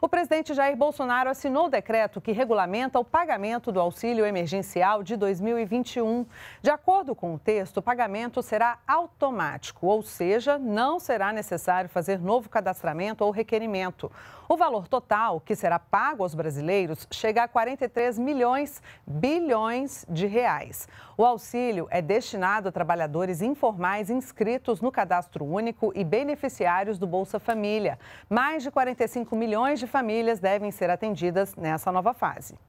O presidente Jair Bolsonaro assinou o decreto que regulamenta o pagamento do auxílio emergencial de 2021. De acordo com o texto, o pagamento será automático, ou seja, não será necessário fazer novo cadastramento ou requerimento. O valor total que será pago aos brasileiros chega a 43 milhões bilhões de reais. O auxílio é destinado a trabalhadores informais inscritos no Cadastro Único e beneficiários do Bolsa Família. Mais de 45 milhões de famílias devem ser atendidas nessa nova fase.